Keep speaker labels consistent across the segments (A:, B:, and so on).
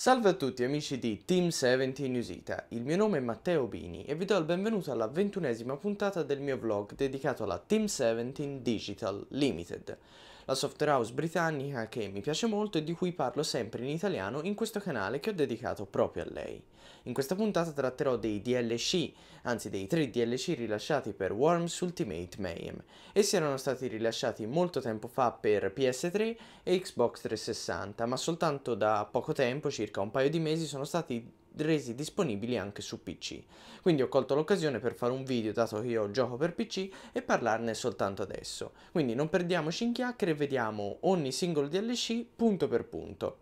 A: Salve a tutti amici di Team 70 News Ita, il mio nome è Matteo Bini e vi do il benvenuto alla ventunesima puntata del mio vlog dedicato alla Team 17 Digital Limited la software house britannica che mi piace molto e di cui parlo sempre in italiano in questo canale che ho dedicato proprio a lei. In questa puntata tratterò dei DLC, anzi dei tre DLC rilasciati per Worms Ultimate Mayhem. Essi erano stati rilasciati molto tempo fa per PS3 e Xbox 360, ma soltanto da poco tempo, circa un paio di mesi, sono stati resi disponibili anche su PC. Quindi ho colto l'occasione per fare un video, dato che io gioco per PC, e parlarne soltanto
B: adesso. Quindi non perdiamoci in chiacchiere e vediamo ogni singolo DLC punto per punto.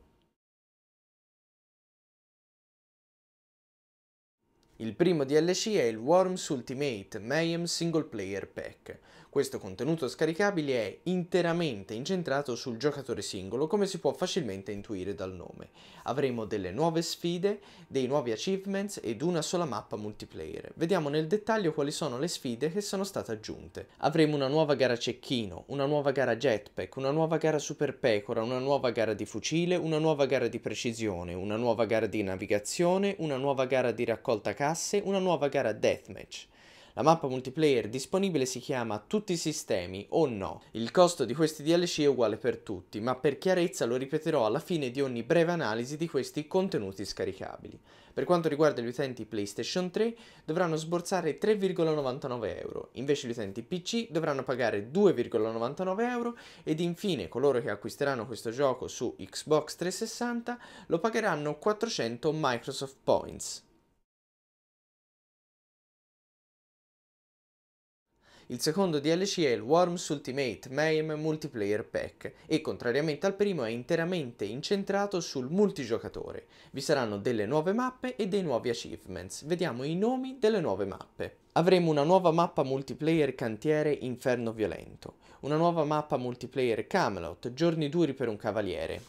B: Il primo DLC è il Worms Ultimate Mayhem Single Player Pack. Questo
A: contenuto scaricabile è interamente incentrato sul giocatore singolo, come si può facilmente intuire dal nome. Avremo delle nuove sfide, dei nuovi achievements ed una sola mappa multiplayer. Vediamo nel dettaglio quali sono le sfide che sono state aggiunte. Avremo una nuova gara cecchino, una nuova gara jetpack, una nuova gara super pecora, una nuova gara di fucile, una nuova gara di precisione, una nuova gara di navigazione, una nuova gara di raccolta carta sbloccasse una nuova gara deathmatch. La mappa multiplayer disponibile si chiama Tutti i sistemi o no. Il costo di questi DLC è uguale per tutti, ma per chiarezza lo ripeterò alla fine di ogni breve analisi di questi contenuti scaricabili. Per quanto riguarda gli utenti PlayStation 3 dovranno sborsare 3,99€, invece gli utenti PC dovranno pagare 2,99€ ed infine coloro che acquisteranno questo gioco su Xbox
B: 360 lo pagheranno 400 Microsoft Points. Il secondo DLC è il Worms Ultimate Mayhem Multiplayer Pack e contrariamente al primo è interamente incentrato
A: sul multigiocatore. Vi saranno delle nuove mappe e dei nuovi achievements. Vediamo i nomi delle nuove mappe. Avremo una nuova mappa multiplayer Cantiere Inferno Violento, una nuova mappa multiplayer Camelot, Giorni duri per un cavaliere,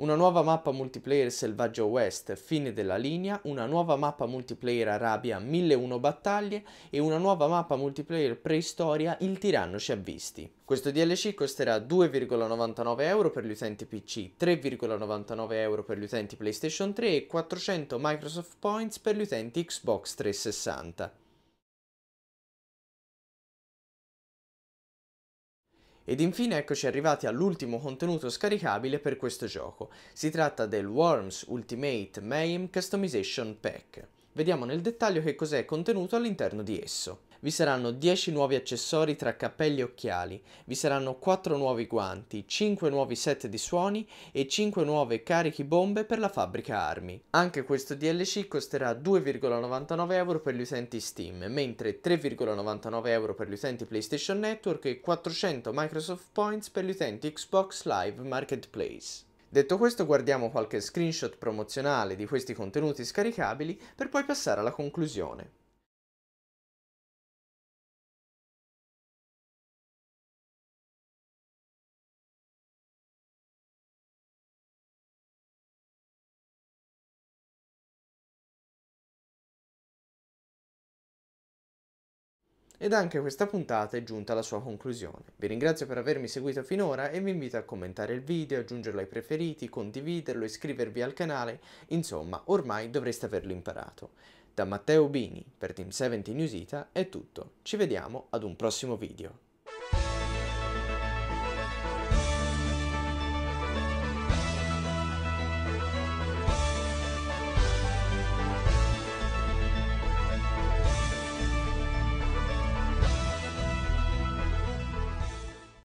A: una nuova mappa multiplayer Selvaggio West, fine della linea, una nuova mappa multiplayer Arabia 1001 battaglie e una nuova mappa multiplayer preistoria Il tiranno ci ha visti. Questo DLC costerà 2,99 euro per gli utenti PC, 3,99 euro per gli utenti PlayStation 3 e 400 Microsoft
B: Points per gli utenti Xbox 360. Ed infine eccoci arrivati all'ultimo contenuto
A: scaricabile per questo gioco. Si tratta del Worms Ultimate Mayhem Customization Pack. Vediamo nel dettaglio che cos'è contenuto all'interno di esso. Vi saranno 10 nuovi accessori tra cappelli e occhiali, vi saranno 4 nuovi guanti, 5 nuovi set di suoni e 5 nuove carichi bombe per la fabbrica armi. Anche questo DLC costerà 2,99 euro per gli utenti Steam, mentre 3,99 euro per gli utenti PlayStation Network e 400 Microsoft Points per gli utenti Xbox Live Marketplace. Detto questo guardiamo qualche screenshot promozionale di questi contenuti scaricabili
B: per poi passare alla conclusione. Ed anche questa puntata è giunta alla sua conclusione. Vi ringrazio per avermi seguito finora e vi invito a commentare il
A: video, aggiungerlo ai preferiti, condividerlo, iscrivervi al canale, insomma ormai dovreste averlo imparato. Da Matteo Bini per Team 70 News Ita è tutto, ci vediamo ad un prossimo video.